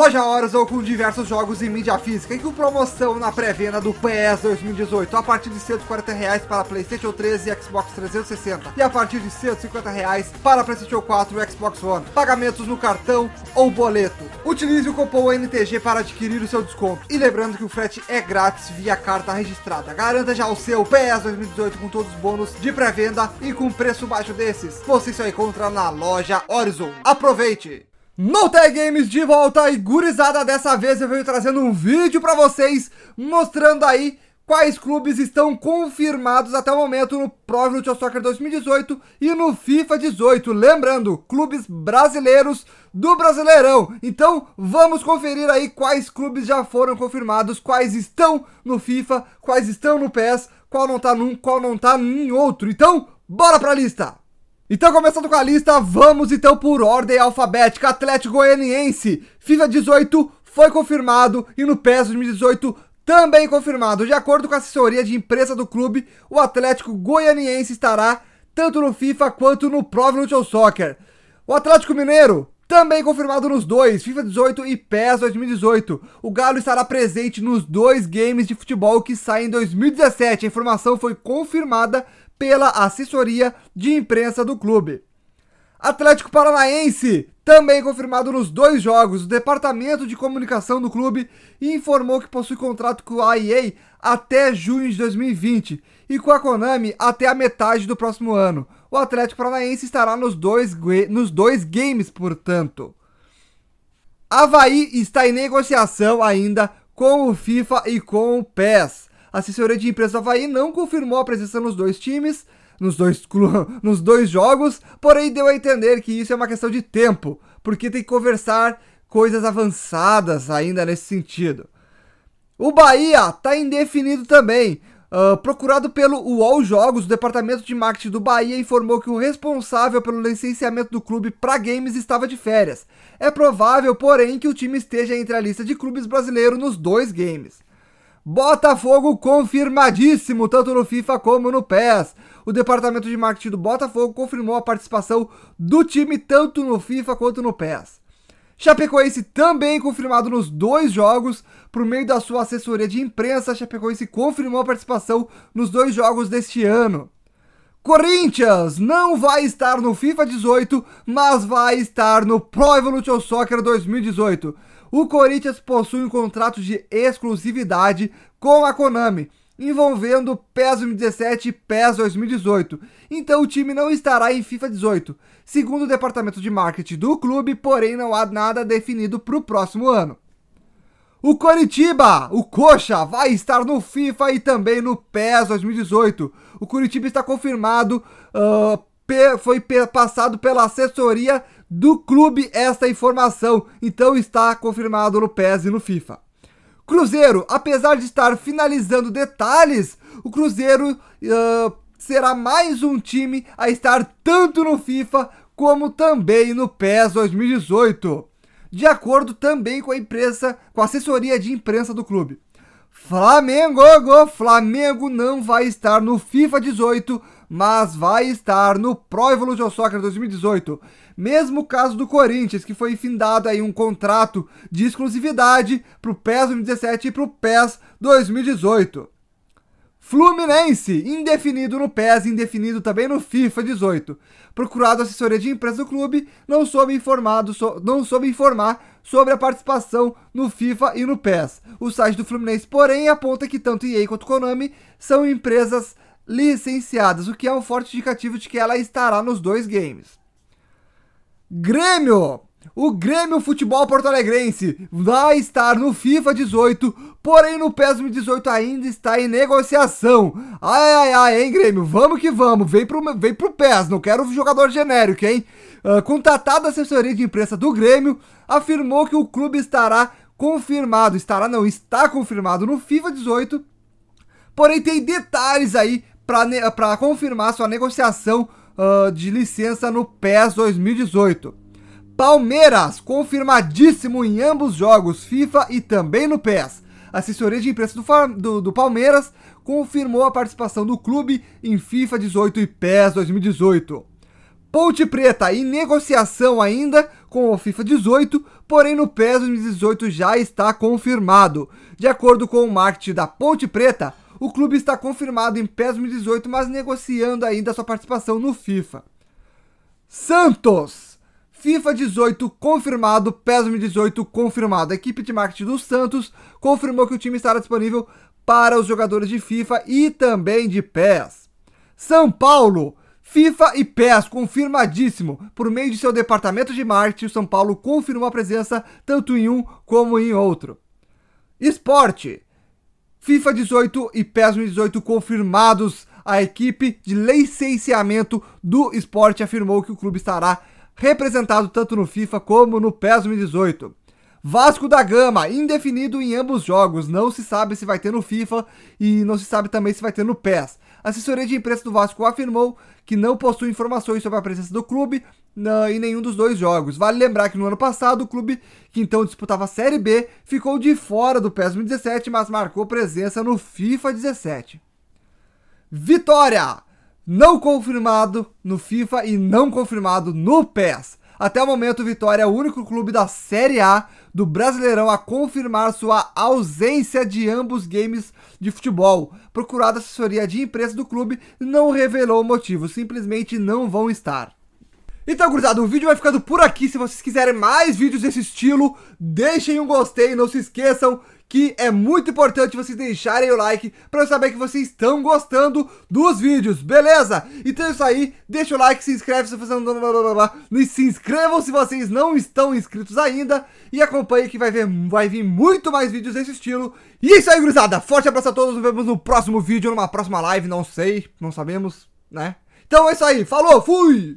Loja Horus ou com diversos jogos em mídia física e com promoção na pré-venda do PS 2018 a partir de R$ 140 reais para PlayStation 3 e Xbox 360 e a partir de R$ 150 reais para PlayStation 4 e Xbox One. Pagamentos no cartão ou boleto. Utilize o cupom NTG para adquirir o seu desconto. E lembrando que o frete é grátis via carta registrada. Garanta já o seu PS 2018 com todos os bônus de pré-venda e com preço baixo desses. Você só encontra na loja Horizon. Aproveite! Notei Games de volta e gurizada, dessa vez eu venho trazendo um vídeo para vocês mostrando aí quais clubes estão confirmados até o momento no Pro Evolution Soccer 2018 e no FIFA 18. Lembrando, clubes brasileiros do Brasileirão. Então, vamos conferir aí quais clubes já foram confirmados, quais estão no FIFA, quais estão no PES, qual não tá num, qual não tá em outro. Então, bora pra lista! Então, começando com a lista, vamos então por ordem alfabética. Atlético Goianiense, FIFA 18 foi confirmado e no PES 2018 também confirmado. De acordo com a assessoria de imprensa do clube, o Atlético Goianiense estará tanto no FIFA quanto no Pro Evolution Soccer. O Atlético Mineiro também confirmado nos dois, FIFA 18 e PES 2018. O Galo estará presente nos dois games de futebol que saem em 2017. A informação foi confirmada pela assessoria de imprensa do clube. Atlético Paranaense, também confirmado nos dois jogos, o departamento de comunicação do clube informou que possui contrato com a EA até junho de 2020 e com a Konami até a metade do próximo ano. O Atlético Paranaense estará nos dois, nos dois games, portanto. Havaí está em negociação ainda com o FIFA e com o PES a assessoria de imprensa do Havaí não confirmou a presença nos dois times, nos dois, nos dois jogos, porém deu a entender que isso é uma questão de tempo, porque tem que conversar coisas avançadas ainda nesse sentido. O Bahia está indefinido também. Uh, procurado pelo UOL Jogos, o departamento de marketing do Bahia informou que o responsável pelo licenciamento do clube para games estava de férias. É provável, porém, que o time esteja entre a lista de clubes brasileiros nos dois games. Botafogo confirmadíssimo, tanto no FIFA como no PES. O departamento de marketing do Botafogo confirmou a participação do time tanto no FIFA quanto no PES. Chapecoense também confirmado nos dois jogos. Por meio da sua assessoria de imprensa, Chapecoense confirmou a participação nos dois jogos deste ano. Corinthians não vai estar no FIFA 18, mas vai estar no Pro Evolution Soccer 2018 o Corinthians possui um contrato de exclusividade com a Konami, envolvendo PES 2017 e PES 2018. Então o time não estará em FIFA 18. Segundo o departamento de marketing do clube, porém não há nada definido para o próximo ano. O Coritiba, o Coxa, vai estar no FIFA e também no PES 2018. O Curitiba está confirmado, uh, foi passado pela assessoria do clube esta informação, então está confirmado no PES e no FIFA. Cruzeiro, apesar de estar finalizando detalhes, o Cruzeiro uh, será mais um time a estar tanto no FIFA como também no PES 2018, de acordo também com a imprensa, com a assessoria de imprensa do clube. Flamengo, Flamengo não vai estar no FIFA 18, mas vai estar no Pro Evolution Soccer 2018. Mesmo caso do Corinthians, que foi findado aí um contrato de exclusividade para o PES 2017 e para o PES 2018. Fluminense, indefinido no PES, indefinido também no FIFA 18. Procurado a assessoria de imprensa do clube, não soube, informado, so, não soube informar sobre a participação no FIFA e no PES. O site do Fluminense, porém, aponta que tanto EA quanto Konami são empresas licenciadas, o que é um forte indicativo de que ela estará nos dois games. Grêmio! O Grêmio Futebol Porto Alegrense vai estar no FIFA 18, porém no PES 18 ainda está em negociação. Ai, ai, ai, hein, Grêmio? Vamos que vamos. Vem pro, vem pro PES, não quero jogador genérico, hein? Uh, ah, contatado a assessoria de imprensa do Grêmio, afirmou que o clube estará confirmado, estará não, está confirmado no FIFA 18, porém tem detalhes aí para confirmar sua negociação uh, de licença no PES 2018. Palmeiras, confirmadíssimo em ambos jogos, FIFA e também no PES. A assessoria de imprensa do, do, do Palmeiras confirmou a participação do clube em FIFA 18 e PES 2018. Ponte Preta em negociação ainda com o FIFA 18, porém no PES 2018 já está confirmado. De acordo com o marketing da Ponte Preta, o clube está confirmado em PES 2018, mas negociando ainda sua participação no FIFA. Santos! FIFA 18 confirmado, PES 2018 confirmado. A equipe de marketing do Santos confirmou que o time estará disponível para os jogadores de FIFA e também de PES. São Paulo! FIFA e PES confirmadíssimo. Por meio de seu departamento de marketing, o São Paulo confirmou a presença tanto em um como em outro. Esporte. FIFA 18 e PES 18 confirmados. A equipe de licenciamento do esporte afirmou que o clube estará representado tanto no FIFA como no PES 2018. Vasco da Gama, indefinido em ambos jogos, não se sabe se vai ter no FIFA e não se sabe também se vai ter no PES. A assessoria de imprensa do Vasco afirmou que não possui informações sobre a presença do clube em nenhum dos dois jogos. Vale lembrar que no ano passado o clube, que então disputava a Série B, ficou de fora do PES 2017, mas marcou presença no FIFA 17. Vitória! Não confirmado no FIFA e não confirmado no PES. Até o momento, o Vitória é o único clube da Série A do Brasileirão a confirmar sua ausência de ambos games de futebol. Procurada assessoria de imprensa do clube, não revelou o motivo, simplesmente não vão estar. Então, gurizada, o vídeo vai ficando por aqui. Se vocês quiserem mais vídeos desse estilo, deixem um gostei. Não se esqueçam que é muito importante vocês deixarem o like para eu saber que vocês estão gostando dos vídeos, beleza? Então é isso aí, deixa o like, se inscreve se vocês tá não... E se inscrevam se vocês não estão inscritos ainda e acompanhe que vai, ver, vai vir muito mais vídeos desse estilo. E é isso aí, gurizada. Forte abraço a todos, nos vemos no próximo vídeo, numa próxima live, não sei, não sabemos, né? Então é isso aí, falou, fui!